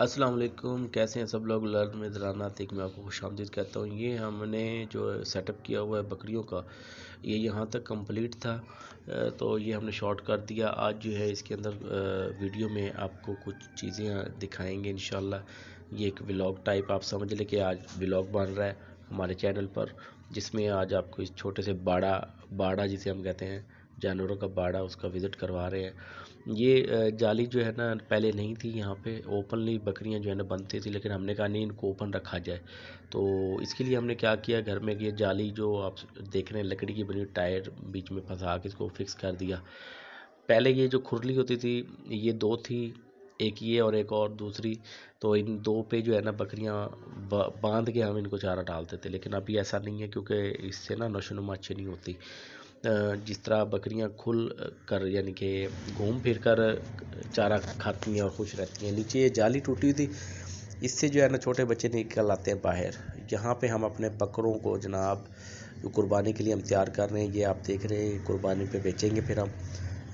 अस्सलाम वालेकुम कैसे हैं सब लोग लर्न में जराना तक मैं आपको खुश आमदीद कहता हूँ ये हमने जो सेटअप किया हुआ है बकरियों का ये यहाँ तक कंप्लीट था तो ये हमने शॉर्ट कर दिया आज जो है इसके अंदर वीडियो में आपको कुछ चीज़ें दिखाएंगे इन ये एक व्लॉग टाइप आप समझ लें कि आज व्लॉग बन रहा है हमारे चैनल पर जिसमें आज आपको इस छोटे से बाड़ा बाड़ा जिसे हम कहते हैं जानवरों का बाड़ा उसका विज़िट करवा रहे हैं ये जाली जो है ना पहले नहीं थी यहाँ पे ओपनली बकरियाँ जो है ना बनती थी लेकिन हमने कहा नहीं इनको ओपन रखा जाए तो इसके लिए हमने क्या किया घर में ये जाली जो आप देख रहे हैं लकड़ी की बनी टायर बीच में फंसा के इसको फिक्स कर दिया पहले ये जो खुरली होती थी ये दो थी एक ये और एक और दूसरी तो इन दो पे जो है ना बकरियाँ बांध के हम इनको चारा डालते थे लेकिन अभी ऐसा नहीं है क्योंकि इससे ना नशोनुमा अच्छी नहीं होती जिस तरह बकरियाँ खुल कर यानी कि घूम फिर कर चारा खाती हैं और खुश रहती हैं नीचे ये जाली टूटी हुई थी इससे जो है ना छोटे बच्चे निकल आते हैं बाहर यहाँ पे हम अपने बकरों को जनाब कुर्बानी के लिए हम तैयार कर रहे हैं ये आप देख रहे हैं कुर्बानी पे बेचेंगे फिर हम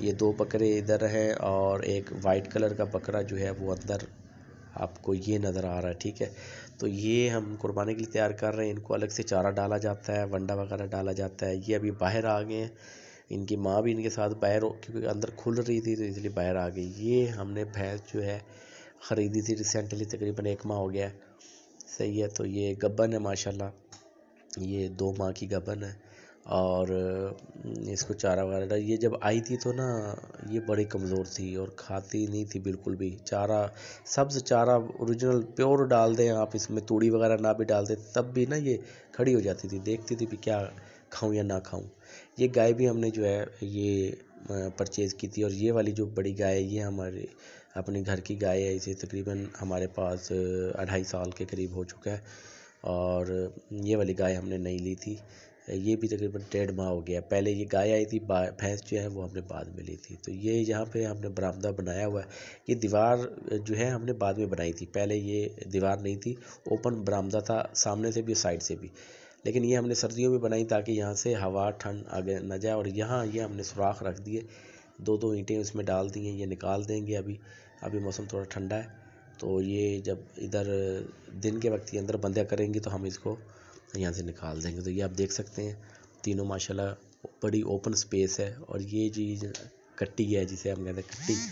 ये दो बकरे इधर हैं और एक वाइट कलर का बकरा जो है वो अंदर आपको ये नज़र आ रहा है ठीक है तो ये हम कुर्बानी के लिए तैयार कर रहे हैं इनको अलग से चारा डाला जाता है वंडा वगैरह डाला जाता है ये अभी बाहर आ गए हैं इनकी माँ भी इनके साथ बाहर क्योंकि अंदर खुल रही थी तो इसलिए बाहर आ गई ये हमने भैंस जो है ख़रीदी थी रिसेंटली तकरीबन एक माह हो गया सही है तो ये गबन है माशाल्लाह ये दो माह की गबन है और इसको चारा वगैरह ये जब आई थी तो ना ये बड़ी कमज़ोर थी और खाती नहीं थी बिल्कुल भी चारा सब्ज़ चारा ओरिजिनल प्योर डाल दें आप इसमें तूड़ी वगैरह ना भी डाल दें तब भी ना ये खड़ी हो जाती थी देखती थी भी क्या खाऊं या ना खाऊं ये गाय भी हमने जो है ये परचेज़ की थी और ये वाली जो बड़ी गाय है ये हमारे अपने घर की गाय है इसे तकरीबन हमारे पास अढ़ाई साल के करीब हो चुका है और ये वाली गाय हमने नहीं ली थी ये भी तकरीबन डेढ़ माह हो गया पहले ये गाय आई थी भैंस जो है वो हमने बाद में ली थी तो ये यहाँ पे हमने बरामदा बनाया हुआ है ये दीवार जो है हमने बाद में बनाई थी पहले ये दीवार नहीं थी ओपन बरामदा था सामने से भी साइड से भी लेकिन ये हमने सर्दियों में बनाई ताकि यहाँ से हवा ठंड आगे न जाए और यहाँ ये हमने सुराख रख दिए दो दो ईंटें उसमें डाल दी हैं ये निकाल देंगे अभी अभी मौसम थोड़ा ठंडा है तो ये जब इधर दिन के वक्त के अंदर बंदा करेंगे तो हम इसको यहाँ से निकाल देंगे तो ये आप देख सकते हैं तीनों माशाल्लाह बड़ी ओपन स्पेस है और ये चीज कट्टी है जिसे हम कहते हैं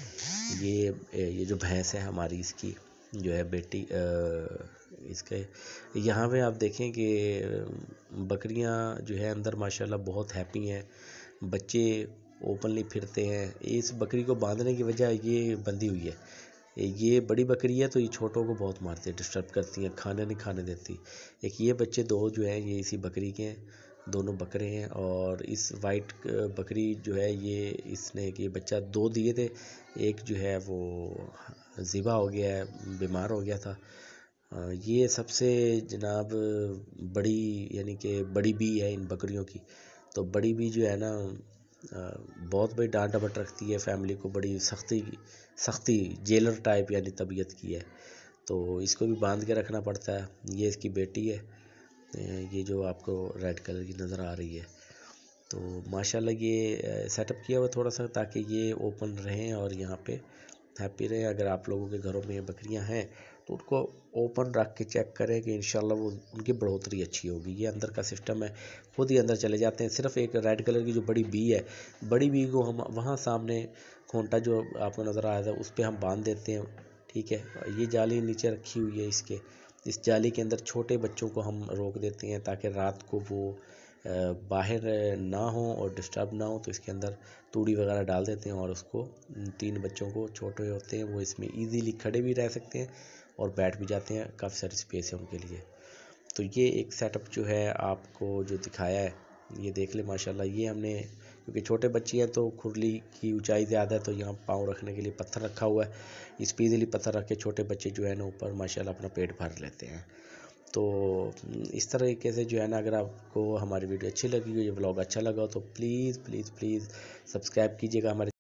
कट्टी ये ये जो भैंस है हमारी इसकी जो है बेटी इसके यहाँ पे आप देखें कि बकरियाँ जो है अंदर माशाल्लाह बहुत हैप्पी हैं बच्चे ओपनली फिरते हैं इस बकरी को बांधने की वजह ये बंधी हुई है ये बड़ी बकरी है तो ये छोटों को बहुत मारती है डिस्टर्ब करती है खाना नहीं खाने देती एक ये बच्चे दो जो हैं ये इसी बकरी के हैं दोनों बकरे हैं और इस वाइट बकरी जो है ये इसने ये बच्चा दो दिए थे एक जो है वो ज़िबा हो गया है बीमार हो गया था ये सबसे जनाब बड़ी यानी कि बड़ी बी है इन बकरियों की तो बड़ी बी जो है ना बहुत बड़ी डांट डपट रखती है फैमिली को बड़ी सख्ती सख्ती जेलर टाइप यानी तबीयत की है तो इसको भी बांध के रखना पड़ता है ये इसकी बेटी है ये जो आपको रेड कलर की नज़र आ रही है तो माशाल्लाह ये सेटअप किया हुआ थोड़ा सा ताकि ये ओपन रहें और यहाँ पे हैप्पी रहें अगर आप लोगों के घरों में बकरियाँ हैं तो उनको ओपन रख के चेक करें कि इन वो उनकी बढ़ोतरी अच्छी होगी ये अंदर का सिस्टम है खुद ही अंदर चले जाते हैं सिर्फ एक रेड कलर की जो बड़ी बी है बड़ी बी को हम वहाँ सामने खूंटा जो आपको नज़र आया था उस पर हम बांध देते हैं ठीक है ये जाली नीचे रखी हुई है इसके इस जाली के अंदर छोटे बच्चों को हम रोक देते हैं ताकि रात को वो बाहर ना हो और डिस्टर्ब ना हो तो इसके अंदर तूड़ी वगैरह डाल देते हैं और उसको तीन बच्चों को छोटे होते हैं वो इसमें ईजीली खड़े भी रह सकते हैं और बैठ भी जाते हैं काफ़ी सारी स्पेस है उनके लिए तो ये एक सेटअप जो है आपको जो दिखाया है ये देख ले माशाल्लाह ये हमने क्योंकि छोटे बच्चे हैं तो खुरली की ऊंचाई ज़्यादा है तो यहाँ पाँव रखने के लिए पत्थर रखा हुआ है इस पीजली पत्थर रख के छोटे बच्चे जो है ना ऊपर माशाल्लाह अपना पेट भर लेते हैं तो हम्म, इस तरीके से जो है ना अगर आपको हमारी वीडियो अच्छी लगी हो ये ब्लॉग अच्छा लगा हो तो प्लीज़ प्लीज़ प्लीज़ सब्सक्राइब कीजिएगा हमारे